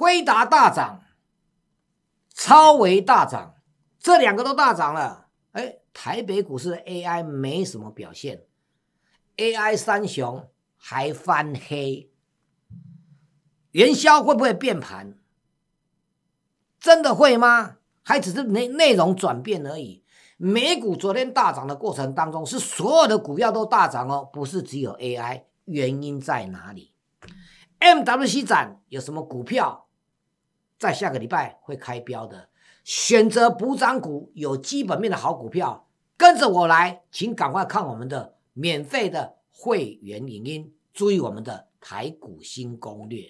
辉达大涨，超维大涨，这两个都大涨了。哎，台北股市 AI 没什么表现，AI 三雄还翻黑。元宵会不会变盘？真的会吗？还只是内内容转变而已。美股昨天大涨的过程当中，是所有的股票都大涨哦，不是只有 AI。原因在哪里？MWC 展有什么股票？在下个礼拜会开标。的，选择补涨股有基本面的好股票，跟着我来，请赶快看我们的免费的会员影音，注意我们的台股新攻略。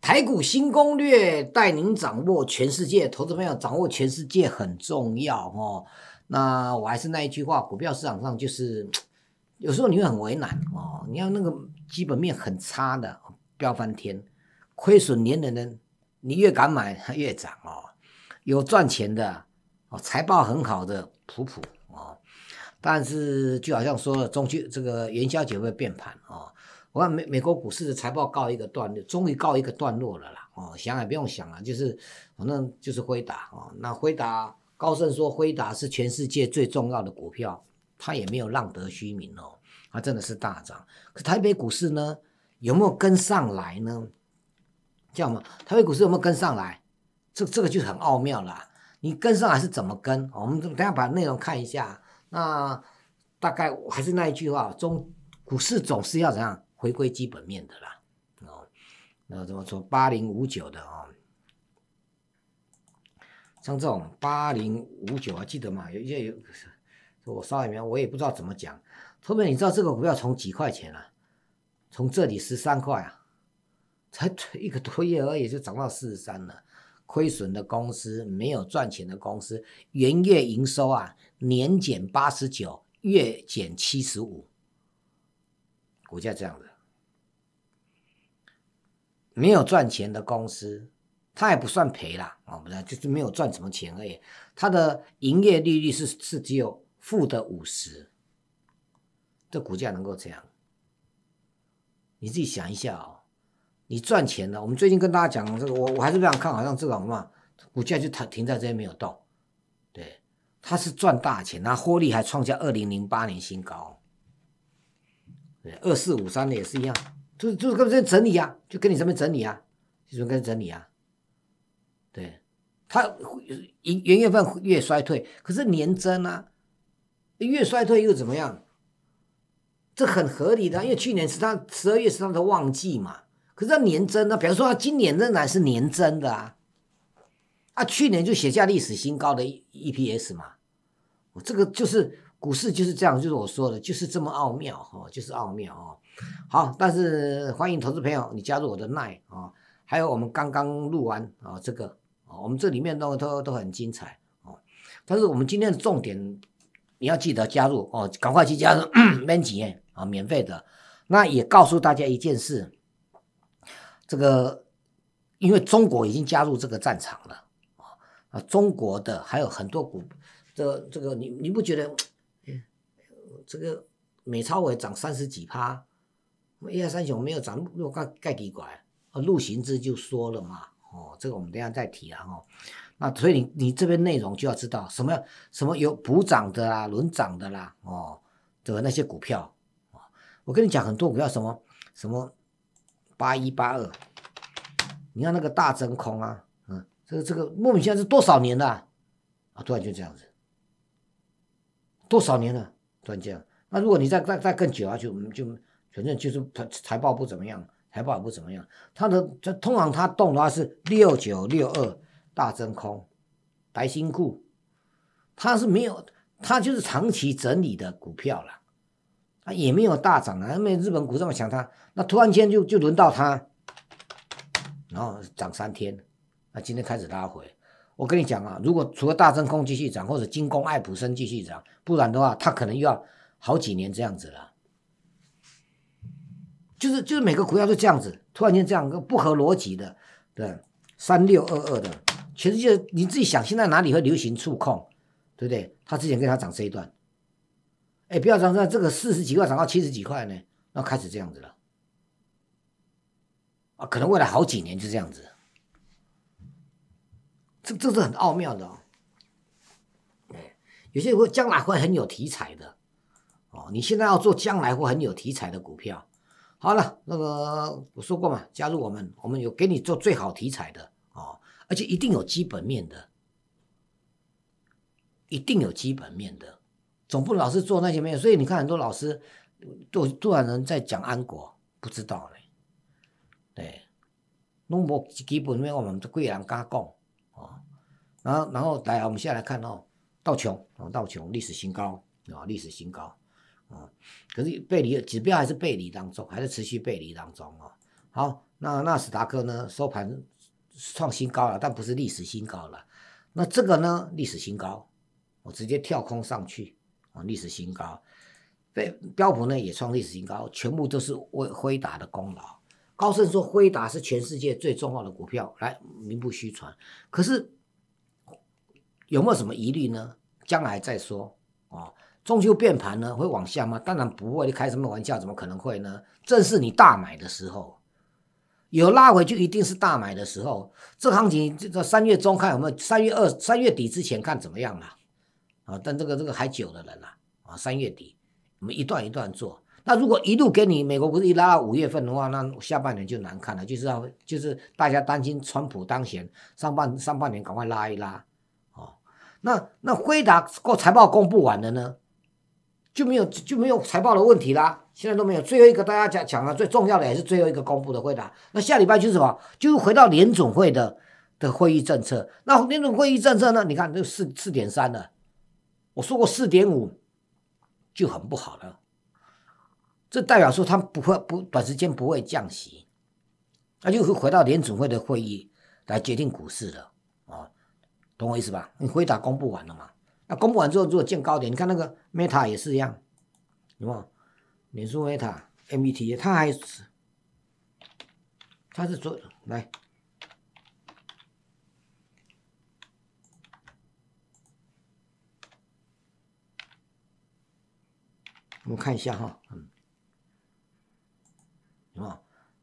台股新攻略带您掌握全世界，投资朋友掌握全世界很重要哦。那我还是那一句话，股票市场上就是有时候你会很为难哦。你要那个基本面很差的飙翻天，亏损连连的，你越敢买它越涨哦。有赚钱的哦，财报很好的普普哦，但是就好像说中秋这个元宵节会变盘哦。我看美美国股市的财报告一个段落，终于告一个段落了啦哦，想也不用想了，就是反正就是回答哦，那回答。高盛说，辉达是全世界最重要的股票，它也没有浪得虚名哦，它真的是大涨。可台北股市呢，有没有跟上来呢？叫什么？台北股市有没有跟上来？这这个就很奥妙啦。你跟上来是怎么跟？我们等下把内容看一下。那大概还是那一句话，中股市总是要怎样回归基本面的啦。哦，那怎么说？八零五九的哦。像这种八零五九啊，记得吗？有一些有，我稍微我也不知道怎么讲。后面你知道这个股票从几块钱啊，从这里十三块啊，才一个多月而已就涨到四十三了。亏损的公司，没有赚钱的公司，月营收啊，年减八十九，月减七十五，股价这样的，没有赚钱的公司。它也不算赔了，哦，不是，就是没有赚什么钱而已。它的营业利率是是只有负的五十，这股价能够这样，你自己想一下啊！你赚钱了。我们最近跟大家讲这个，我我还是非常看好，像这种嘛，股价就停停在这边没有动。对，它是赚大钱，那获利还创下二零零八年新高。对，二四五三的也是一样，就是就是跟这整理啊，就跟你这边整理啊，就是跟整理啊。它一元月份越衰退，可是年增呢，越衰退又怎么样？这很合理的，因为去年是它十二月是它的旺季嘛。可是年增呢，比方说它今年仍然是年增的啊，啊，去年就写下历史新高的 e e P S 嘛。我这个就是股市就是这样，就是我说的，就是这么奥妙哦，就是奥妙哦。好，但是欢迎投资朋友你加入我的奈啊，还有我们刚刚录完啊这个。我们这里面都都都很精彩哦，但是我们今天的重点你要记得加入哦，赶快去加入，免钱啊，免费的。那也告诉大家一件事，这个因为中国已经加入这个战场了啊中国的还有很多股，这这个你你不觉得，这个美超伟涨三十几趴，一二三雄没有涨六盖盖底拐，陆行之就说了嘛。哦，这个我们等下再提啊，哦，那所以你你这边内容就要知道什么什么有补涨的啦、轮涨的啦，哦，的那些股票，哦，我跟你讲，很多股票什么什么八一八二，你看那个大真空啊，嗯，这个这个莫名其妙是多少年了啊？突然就这样子，多少年了？突然这样，那如果你再再再更久啊，就就反正就是财财报不怎么样。财报也不怎么样，它的这通常它动的话是六九六二大真空，白新库，它是没有，它就是长期整理的股票了，啊，也没有大涨啊，因为日本股这么强，它那突然间就就轮到它，然后涨三天，那今天开始拉回。我跟你讲啊，如果除了大真空继续涨，或者精工、爱普生继续涨，不然的话，它可能又要好几年这样子了。就是就是每个股票都这样子，突然间这样个不合逻辑的，对，三六二二的，其实就你自己想，现在哪里会流行触控，对不对？他之前跟他涨这一段，哎，不要涨，那这个四十几块涨到七十几块呢，那开始这样子了，啊，可能未来好几年就这样子，这这是很奥妙的，哎，有些会将来会很有题材的，哦，你现在要做将来会很有题材的股票。好了，那个我说过嘛，加入我们，我们有给你做最好题材的啊，而且一定有基本面的，一定有基本面的，总不老是做那些没有。所以你看很多老师，都突然人在讲安国，不知道嘞，对，弄无基本面我们贵人加讲哦，然后然后来，我们下来看哦，道琼道琼历史新高啊，历史新高。啊，可是背离指标还是背离当中，还在持续背离当中啊。好，那纳斯达克呢？收盘创新高了，但不是历史新高了。那这个呢？历史新高，我直接跳空上去啊！历史新高，标标普呢也创历史新高，全部都是辉辉达的功劳。高盛说辉达是全世界最重要的股票，来名不虚传。可是有没有什么疑虑呢？将来再说啊。中秋变盘呢，会往下吗？当然不会，你开什么玩笑？怎么可能会呢？正是你大买的时候，有拉回就一定是大买的时候。这行情这个三月中看有没有三月二三月底之前看怎么样啦、啊，但这个这个还久的人了啊，三月底我们一段一段做。那如果一路给你美国不是一拉到五月份的话，那下半年就难看了，就是要就是大家担心川普当选，上半上半年赶快拉一拉，哦，那那辉达过财报公布完了呢？就没有就没有财报的问题啦，现在都没有。最后一个大家讲讲了，最重要的也是最后一个公布的会答。那下礼拜就是什么？就是回到联总会的的会议政策。那联总会议政策呢？你看这四四点三了，我说过四点五就很不好了。这代表说他不会不短时间不会降息，那就是回到联总会的会议来决定股市的啊，懂我意思吧？你回答公布完了吗？那公布完之后，如果建高点，你看那个 Meta 也是一样，有冇？脸书 Meta，M E T，它还是，它是做来，我们看一下哈，嗯，有冇？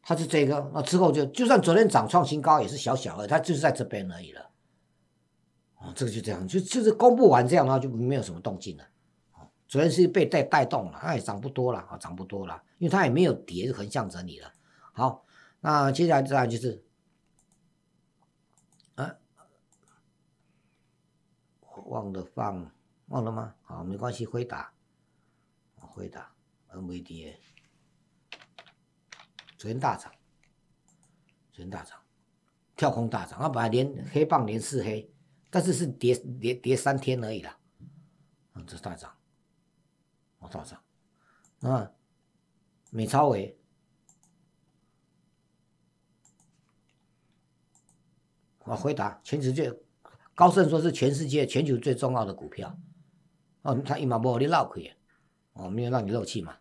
它是这个，那之后就就算昨天涨创新高，也是小小的，它就是在这边而已了。这个就这样，就就是公布完这样的话就没有什么动静了。哦，昨天是被带带动了，它也涨不多了，啊，涨不多了，因为它也没有跌横向整理了。好，那接下来再来就是，啊，忘了放忘了吗？好，没关系，回答，回答 m v d a 昨天大涨，昨天大涨，跳空大涨，本来连黑棒连四黑。但是是跌跌跌三天而已啦，啊，这大涨，我大涨，嗯，美超伟，我回答全世界，高盛说是全世界全球最重要的股票，哦，他一马不漏你闹开，哦，没有让你漏气嘛，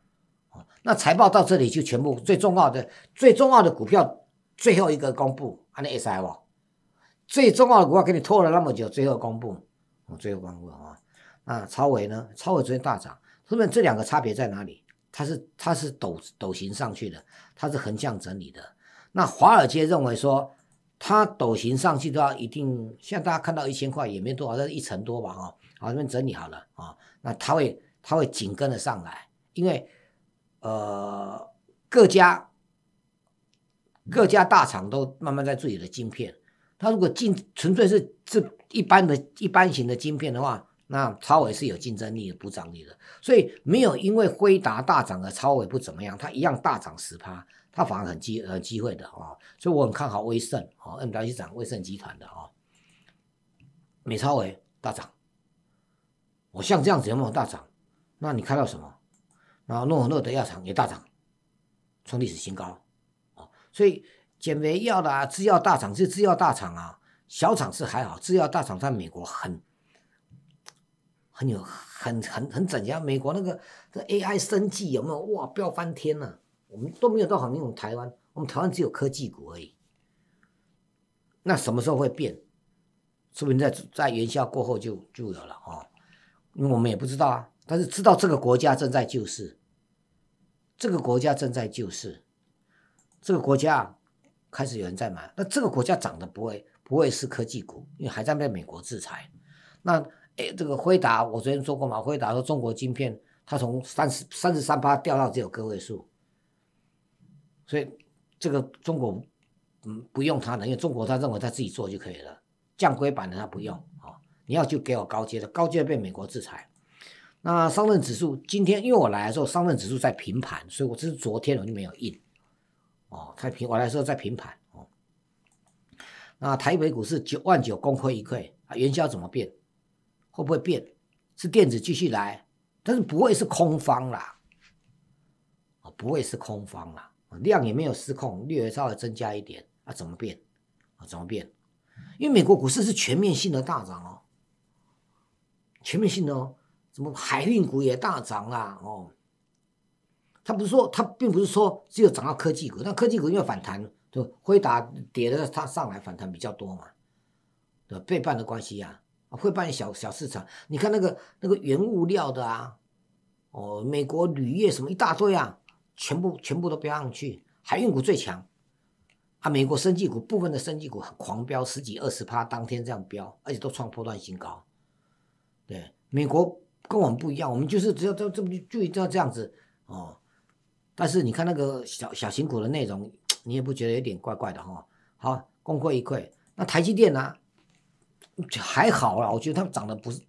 哦，那财报到这里就全部最重要的、最重要的股票最后一个公布，安尼 S I O。最重要的股票给你拖了那么久，最后公布，我最后公布啊。那超伟呢？超伟昨天大涨，后面这两个差别在哪里？它是它是斗斗形上去的，它是横向整理的。那华尔街认为说，它斗形上去都要一定，像大家看到一千块也没多少，但是一成多吧，哦，这边整理好了啊。那它会它会紧跟的上来，因为呃各家各家大厂都慢慢在自己的晶片。它如果进纯粹是这一般的、一般型的晶片的话，那超伟是有竞争力的、补涨力的，所以没有因为辉达大涨而超伟不怎么样，它一样大涨十趴，它反而很机很机会的啊，所以我很看好威盛啊 n v i d 涨威盛集团的啊，美超伟大涨，我像这样子有没有大涨，那你看到什么？后诺和诺德药厂也大涨，创历史新高啊，所以。减肥药啦，制药大厂是制药大厂啊，小厂是还好，制药大厂在美国很很有很很很怎样？美国那个这 A I 生计有没有哇，飙翻天了！我们都没有到好那种台湾，我们台湾只有科技股而已。那什么时候会变？说不定在在元宵过后就就有了哦，因为我们也不知道啊。但是知道这个国家正在救市，这个国家正在救市，这个国家。开始有人在买，那这个国家涨的不会不会是科技股，因为还在被美国制裁。那哎，这个辉达，我昨天说过嘛，辉达说中国晶片它从三十三十三八掉到只有个位数，所以这个中国嗯不用它了，因为中国他认为他自己做就可以了，降规版的他不用啊。你要就给我高阶的，高阶被美国制裁。那上证指数今天因为我来的时候上证指数在平盘，所以我这是昨天我就没有印。哦，再平，我来说在平盘哦。那台北股市九万九，功亏一篑啊。元宵怎么变？会不会变？是电子继续来，但是不会是空方啦。不会是空方啦。量也没有失控，略稍微增加一点啊。怎么变？啊，怎么变？因为美国股市是全面性的大涨哦，全面性的哦，什么海运股也大涨啦？哦。他不是说，他并不是说只有涨到科技股，那科技股因为反弹，对吧？会打跌的，它上来反弹比较多嘛，对吧？叛的关系呀，会办小小市场。你看那个那个原物料的啊，哦，美国铝业什么一大堆啊，全部全部都飙上去。海运股最强啊，美国生技股部分的生技股很狂飙，十几二十趴，当天这样飙，而且都创破断新高。对，美国跟我们不一样，我们就是只要这这就就一定要这样子哦。但是你看那个小小型股的内容，你也不觉得有点怪怪的哈？好，功亏一篑。那台积电呢？还好了，我觉得它长得不是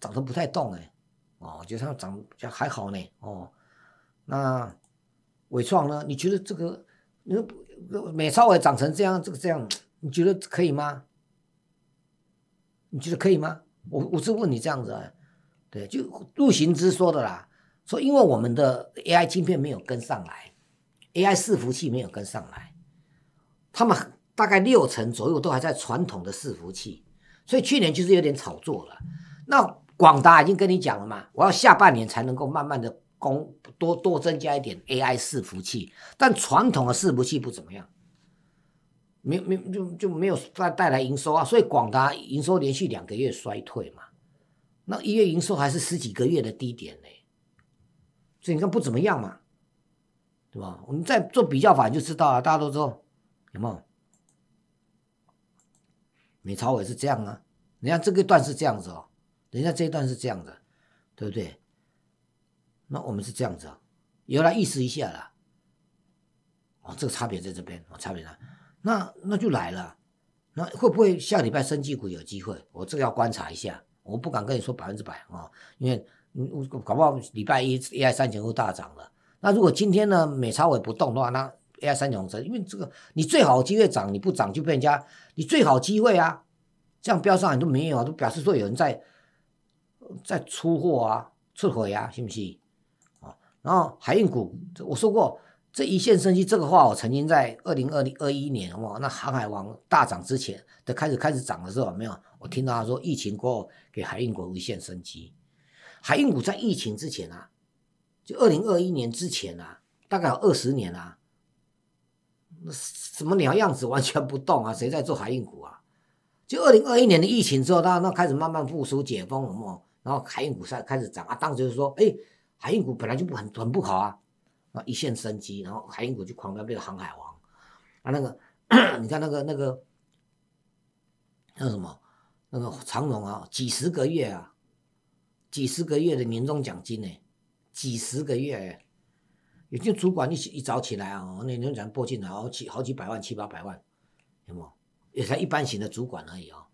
长 得不太动哎。哦，我觉得它涨还还好呢。哦，那伟创呢？你觉得这个，你说美超伟长成这样，这个这样，你觉得可以吗？你觉得可以吗？我我是问你这样子，对，就陆行之说的啦。说，因为我们的 AI 晶片没有跟上来，AI 伺服器没有跟上来，他们大概六成左右都还在传统的伺服器，所以去年就是有点炒作。了，那广达已经跟你讲了嘛，我要下半年才能够慢慢的供多多增加一点 AI 伺服器，但传统的伺服器不怎么样，没没就就没有带带来营收啊，所以广达营收连续两个月衰退嘛，那一月营收还是十几个月的低点呢。你看不怎么样嘛，对吧？我们再做比较法就知道了。大家都知道，有没有？美朝也是这样啊。人家这个段是这样子哦，人家这一段是这样子，对不对？那我们是这样子，由来意思一下啦。哦，这个差别在这边，哦，差别在，那那就来了，那会不会下礼拜升级股有机会？我这个要观察一下，我不敢跟你说百分之百啊，因为。嗯，搞不好礼拜一 AI 三千又大涨了。那如果今天呢，美超伟不动的话，那 AI 三千红成，因为这个你最好机会涨，你不涨就被人家你最好机会啊。这样标上你都没有，都表示说有人在在出货啊，撤回啊，信不信？啊，然后海运股，我说过这一线生机这个话，我曾经在二零二零二一年哇，那航海王大涨之前的开始开始涨的时候，没有我听到他说疫情过后给海运股一线生机。海运股在疫情之前啊，就二零二一年之前啊，大概有二十年啊，什么鸟样子完全不动啊？谁在做海运股啊？就二零二一年的疫情之后，那那开始慢慢复苏、解封，了然后海运股才开始涨啊。当时就说，哎，海运股本来就不很很不好啊，一线生机，然后海运股就狂飙，变成航海王。啊，那个，你看那个那个那什么？那个长荣啊，几十个月啊。几十个月的年终奖金呢？几十个月，有些主管一起一早起来啊，那年终奖破进好几好几百万七八百万，有有？也才一般型的主管而已啊。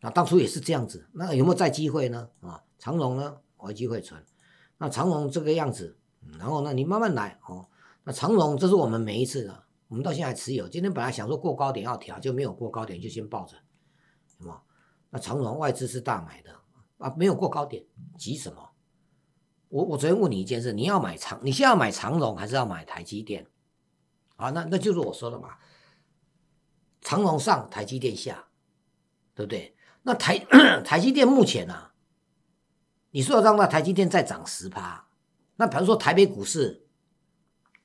那当初也是这样子，那有没有再机会呢？啊，长荣呢？我有机会存。那长荣这个样子，然后那你慢慢来哦。那长荣这是我们每一次的，我们到现在持有。今天本来想说过高点要调，就没有过高点就先抱着，有吗？那长荣外资是大买的。啊，没有过高点，急什么？我我昨天问你一件事，你要买长，你现在要买长隆还是要买台积电？啊，那那就是我说的嘛，长隆上，台积电下，对不对？那台 台积电目前呢？你说要让那台积电再涨十趴，那比如说台北股市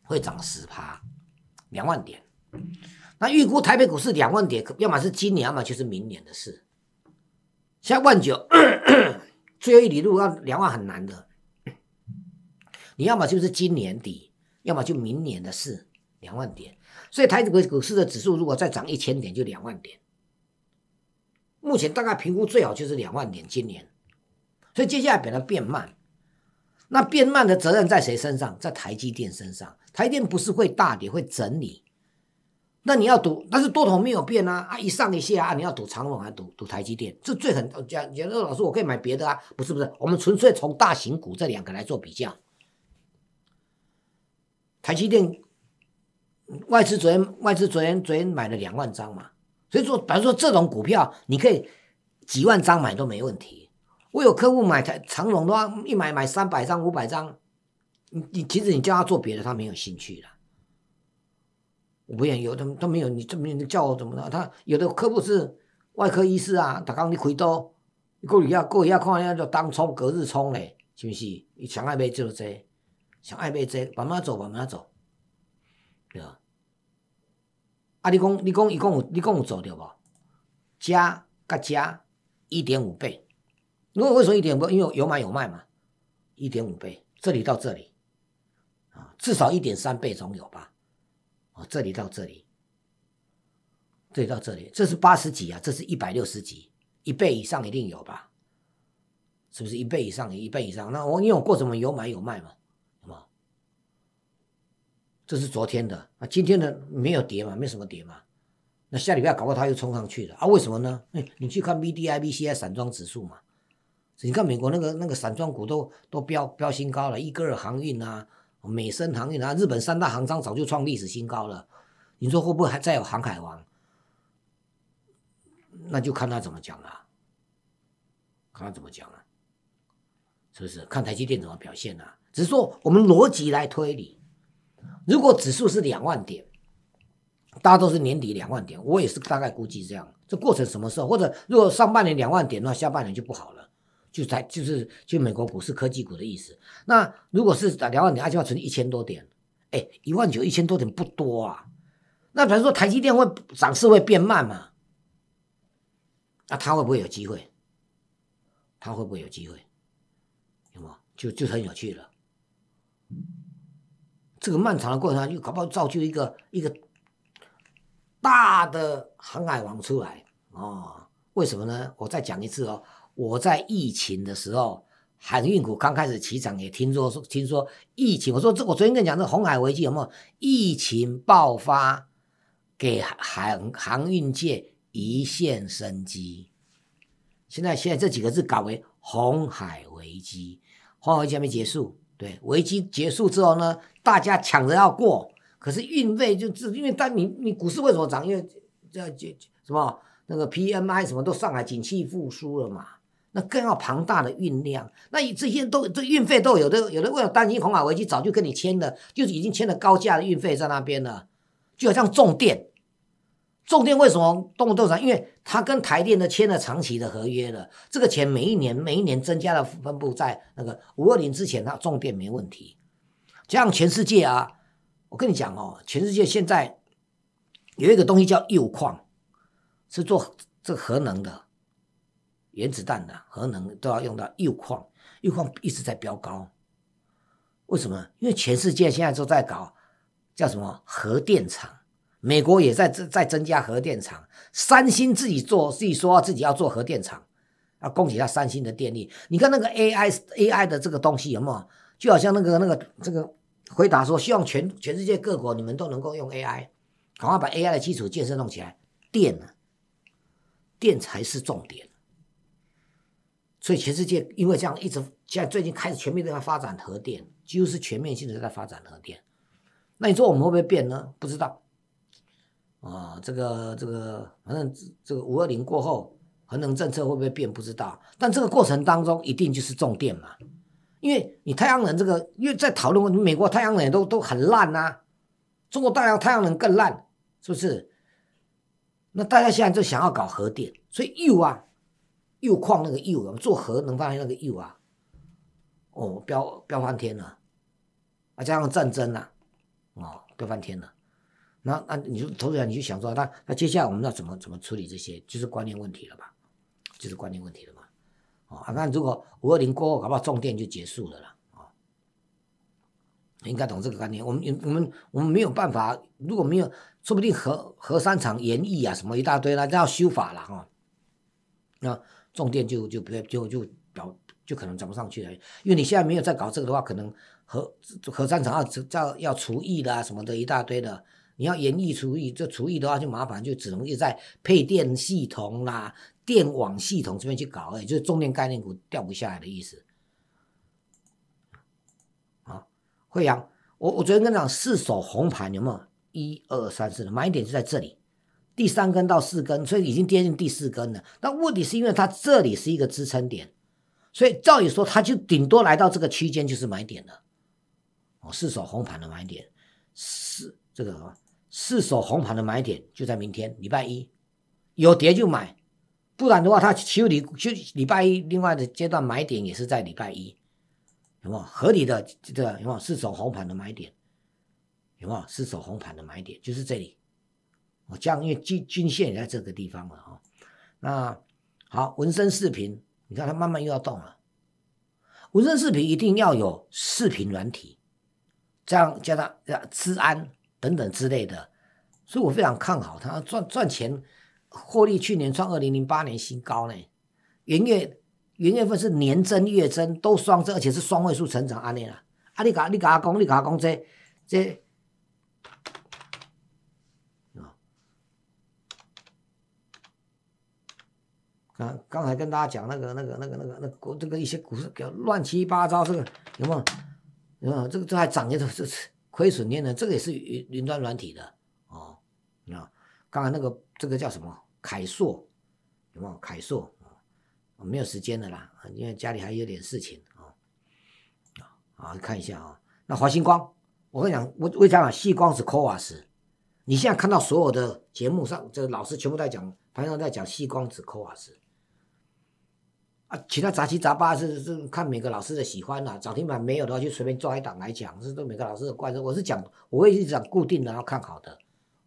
会涨十趴，两万点。那预估台北股市两万点，要么是今年，要么就是明年的事。现在万九。最后一里路要两万很难的，你要么就是今年底，要么就明年的事两万点。所以台股股市的指数如果再涨一千点就两万点。目前大概评估最好就是两万点今年，所以接下来变得变慢。那变慢的责任在谁身上？在台积电身上，台积电不是会大跌会整理。那你要赌，但是多头没有变啊，啊，一上一下啊，你要赌长荣还赌赌台积电，这最很讲讲，那老师，我可以买别的啊？不是不是，我们纯粹从大型股这两个来做比较。台积电外资昨天，外资昨天昨天买了两万张嘛，所以说，比如说这种股票，你可以几万张买都没问题。我有客户买台长隆的话，一买买三百张、五百张，你你其实你叫他做别的，他没有兴趣了。我不意，有的都没有，你这你叫我怎么了？他有的科目是外科医师啊，他刚你回头，过一下过一下，看人家就当冲隔日冲嘞，是不是？想爱就追这，想爱买这，慢慢做慢慢做，对吧？啊，你讲你讲一共有你讲有做对不？加加加一点五倍，果为什么一点五？因为有买有卖嘛，一点五倍，这里到这里啊，至少一点三倍总有吧？哦，这里到这里，里到这里，这是八十几啊，这是一百六十几，一倍以上一定有吧？是不是一倍以上？一倍以上？那我因为我过程有买有卖嘛，好不这是昨天的啊，今天的没有跌嘛，没什么跌嘛。那下礼拜搞不好它又冲上去了啊？为什么呢？哎，你去看 V D I V C I 散装指数嘛，你看美国那个那个散装股都都飙飙新高了，一个尔航运啊。美生航运啊，日本三大航商早就创历史新高了，你说会不会还再有航海王？那就看他怎么讲了，看他怎么讲了，是不是？看台积电怎么表现呢？只是说我们逻辑来推理，如果指数是两万点，大家都是年底两万点，我也是大概估计这样。这过程什么时候？或者如果上半年两万点，那下半年就不好了。就在就是就美国股市科技股的意思。那如果是涨两万点，换句要存一千多点，哎，一万九一千多点不多啊。那比如说台积电会涨势会变慢嘛？那它会不会有机会？它会不会有机会？有吗？就就很有趣了。这个漫长的过程又搞不好造就一个一个大的航海王出来啊？为什么呢？我再讲一次哦。我在疫情的时候，海运股刚开始起涨，也听说说，听说疫情，我说这我昨天跟你讲，这红海危机有没有疫情爆发，给海航运界一线生机？现在现在这几个字改为红海危机，红海危机还没结束。对，危机结束之后呢，大家抢着要过，可是运费就是因为但你你股市为什么涨？因为这这什么那个 P M I 什么都上来，景气复苏了嘛。那更要庞大的运量，那这些都这运费都有的，有的为了担心红海危机，早就跟你签了，就已经签了高价的运费在那边了，就好像重电，重电为什么动不动涨？因为它跟台电的签了长期的合约了，这个钱每一年每一年增加的分布在那个五二零之前，它重电没问题。像全世界啊，我跟你讲哦，全世界现在有一个东西叫铀矿，是做这核能的。原子弹的核能都要用到铀矿，铀矿一直在飙高。为什么？因为全世界现在都在搞叫什么核电厂，美国也在在增加核电厂，三星自己做自己说自己要做核电厂，要供给下三星的电力。你看那个 AI AI 的这个东西有没有？就好像那个那个这个回答说，希望全全世界各国你们都能够用 AI，赶快把 AI 的基础建设弄起来。电呢，电才是重点。所以全世界因为这样一直，现在最近开始全面在发展核电，几乎是全面性的在发展核电。那你说我们会不会变呢？不知道。啊，这个这个，反正这个五二零过后，核能政策会不会变？不知道。但这个过程当中一定就是重电嘛，因为你太阳能这个，因为在讨论美国太阳能都都很烂啊，中国大阳太阳能更烂，是不是？那大家现在就想要搞核电，所以又啊。铀矿那个铀，做核能发现那个铀啊，哦，飙飙翻天了，啊，加上战争啊，哦，飙翻天了，那那你就投资人，你就想说，那那接下来我们要怎么怎么处理这些，就是观念问题了吧，就是观念问题了哦，啊，那如果五二零过后，搞不好重点就结束了啦。哦。应该懂这个概念，我们我们我们没有办法，如果没有，说不定核核三厂延役啊，什么一大堆，那要修法了哈，那。重电就就不会就就表就可能涨不上去了，因为你现在没有在搞这个的话，可能核核战场要要要除役的啊什么的一大堆的，你要延役除役，这除役的话就麻烦，就只能是在配电系统啦、电网系统这边去搞，也就是重电概念股掉不下来的意思。啊，惠阳，我我昨天跟你讲四手红盘有没有？一二三四的买点是在这里。第三根到四根，所以已经跌进第四根了。那问题是因为它这里是一个支撑点，所以照理说它就顶多来到这个区间就是买点了。哦，四手红盘的买点，四这个四手红盘的买点就在明天礼拜一，有跌就买，不然的话它修理休礼拜一另外的阶段买点也是在礼拜一，有没有合理的这个有没有四手红盘的买点？有没有四手红盘的买点？就是这里。我将样，因为均均线也在这个地方了哈。那好，纹身视频，你看它慢慢又要动了。纹身视频一定要有视频软体，这样加上这治安等等之类的，所以我非常看好它赚赚钱，获利去年创二零零八年新高呢。元月元月份是年增月增都双增，而且是双位数成长安尼啦，啊，你甲你甲我讲，你甲我讲这这。啊，刚才跟大家讲那个那个那个那个那股这个一些股市比较乱七八糟，这个有没有？有没有？这个这还涨一头，这亏损跌呢。这个也是云云端软体的哦。那刚才那个这个叫什么？凯硕有没有？凯硕啊，没有时间的啦，因为家里还有点事情啊。啊，看一下啊，那华星光，我跟你讲，我为啥讲细光子科瓦斯？你现在看到所有的节目上，这个老师全部在讲，台上在讲细光子科瓦斯。啊，其他杂七杂八是是看每个老师的喜欢啦。涨停板没有的话，就随便抓一档来讲，是对每个老师的关我是讲，我会讲固定的，看好的，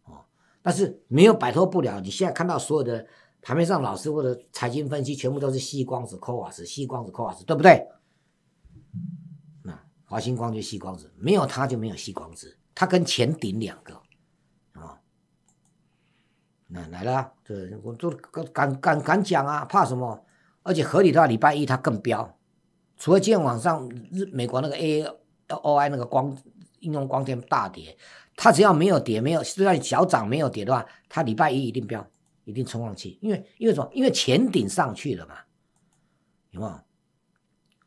哦。但是没有摆脱不了。你现在看到所有的盘面上，老师或者财经分析，全部都是吸光子、扣瓦斯、吸光子、扣瓦斯，对不对？那华星光就吸光子，没有它就没有吸光子，它跟前顶两个，啊，那来了，这我都敢敢敢讲啊，怕什么？而且合理的话，礼拜一它更飙。除了今天晚上日美国那个 A OI 那个光应用光电大跌，它只要没有跌，没有就算小涨没有跌的话，它礼拜一一定飙，一定冲上去。因为因为什么？因为前顶上去了嘛，有没有？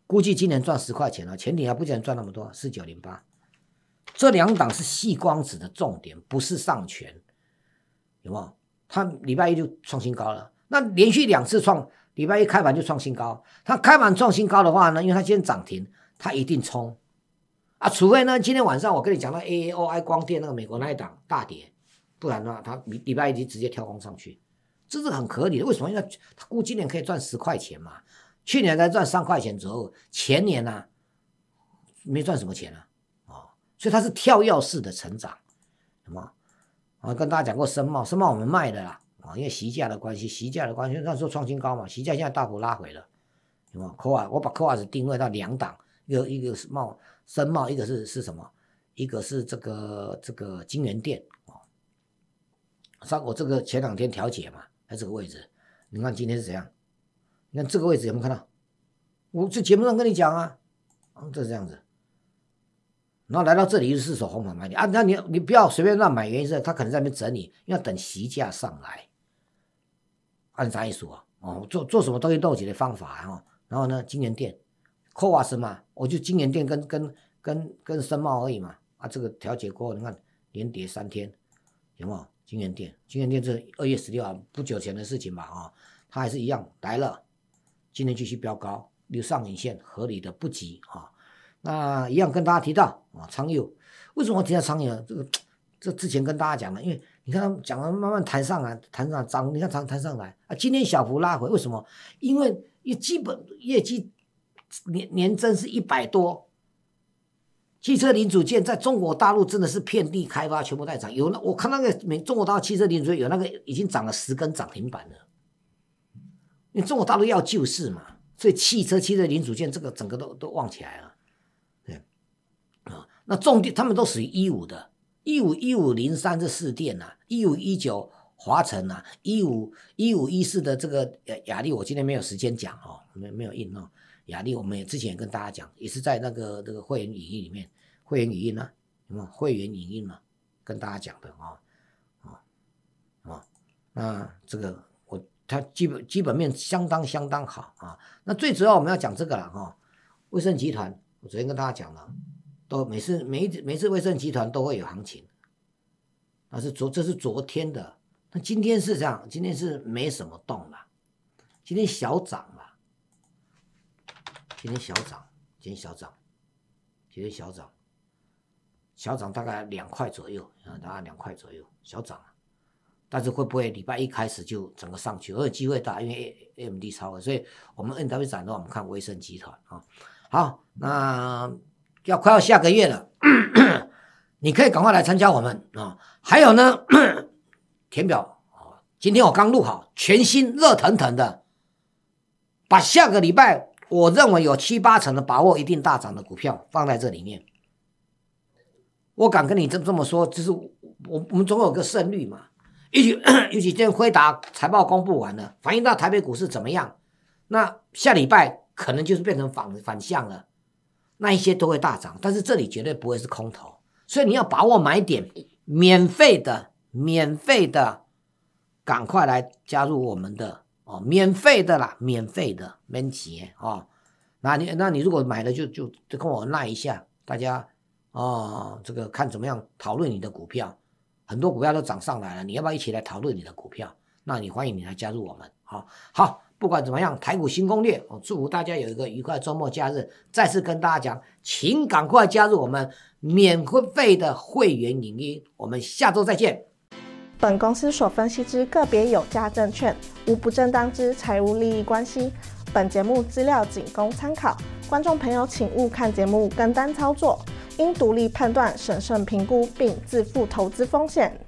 估计今年赚十块钱了，前顶还不见得赚那么多，四九零八。这两档是细光子的重点，不是上权，有没有？它礼拜一就创新高了，那连续两次创。礼拜一开盘就创新高，它开盘创新高的话呢，因为它今天涨停，它一定冲，啊，除非呢今天晚上我跟你讲到 A A O I 光电那个美国那一档大跌，不然话，它礼礼拜一就直接跳空上去，这是很合理的。为什么？因为它估计年可以赚十块钱嘛，去年才赚三块钱左右，前年呢没赚什么钱啊，哦，所以它是跳跃式的成长，什么？我跟大家讲过深茂，深茂我们卖的啦。啊，因为席价的关系，席价的关系，那时候创新高嘛，席价现在大幅拉回了。什么科瓦？我把科瓦是定位到两档，一个一个是贸深贸，一个是是什么？一个是这个这个金源店啊。上我这个前两天调解嘛，在这个位置，你看今天是怎样？你看这个位置有没有看到？我在节目上跟你讲啊，就是这样子。然后来到这里又是手红盘买点啊，那你你不要随便乱买，原因是他可能在那边整理，要等席价上来。按啥意思啊？哦，做做什么东西都有解决的方法啊。然后呢，金元店，扣瓦斯嘛，我就金元店跟跟跟跟申茂而已嘛。啊，这个调解过后，你看连跌三天，有没有金元店，金元店是二月十六啊，不久前的事情吧？啊，它还是一样来了，今天继续飙高，留上影线，合理的不急啊。那一样跟大家提到啊，昌佑，为什么提到昌佑？这个这之前跟大家讲了，因为。你看，讲完慢慢弹上来，弹上涨，你看涨弹上来啊！今天小幅拉回，为什么？因为业基本业绩年年增是一百多。汽车零组件在中国大陆真的是遍地开花，全部在涨。有那我看那个美中国大陆汽车零组件有那个已经涨了十根涨停板了。因为中国大陆要救市嘛，所以汽车、汽车零组件这个整个都都旺起来了。对，啊，那重点他们都属于一五的。一五一五零三这四店呐，一五一九华晨呐，一五一五一四的这个雅雅丽，我今天没有时间讲哦，没没有印哦。雅丽，我们也之前也跟大家讲，也是在那个那个会员影音里面，会员影音呢，什么会员影音呢，跟大家讲的啊啊啊，那这个我它基本基本面相当相当好啊。那最主要我们要讲这个了哈，卫盛集团，我昨天跟大家讲了。都每次每一每次卫盛集团都会有行情，那是昨这是昨天的，那今天是这样，今天是没什么动了，今天小涨了，今天小涨，今天小涨，今天小涨，小涨大概两块左右，大概两块左右小涨，但是会不会礼拜一开始就整个上去？而机会大，因为 A M D 超了，所以我们 N W 展的话，我们看威盛集团啊，好那。要快要下个月了，你可以赶快来参加我们啊！还有呢，填表啊！今天我刚录好，全新热腾腾的，把下个礼拜我认为有七八成的把握一定大涨的股票放在这里面。我敢跟你这这么说，就是我我们总有个胜率嘛。尤其尤其这辉达财报公布完了，反映到台北股市怎么样？那下礼拜可能就是变成反反向了。那一些都会大涨，但是这里绝对不会是空头，所以你要把握买点，免费的，免费的，赶快来加入我们的哦，免费的啦，免费的，免钱哦。那你，那你如果买了就就跟我赖一下，大家啊，这个看怎么样讨论你的股票，很多股票都涨上来了，你要不要一起来讨论你的股票？那你欢迎你来加入我们，好好。不管怎么样，台股新攻略，我祝福大家有一个愉快周末假日。再次跟大家讲，请赶快加入我们免费的会员影音。我们下周再见。本公司所分析之个别有价证券，无不正当之财务利益关系。本节目资料仅供参考，观众朋友请勿看节目跟单操作，应独立判断、审慎评估并自负投资风险。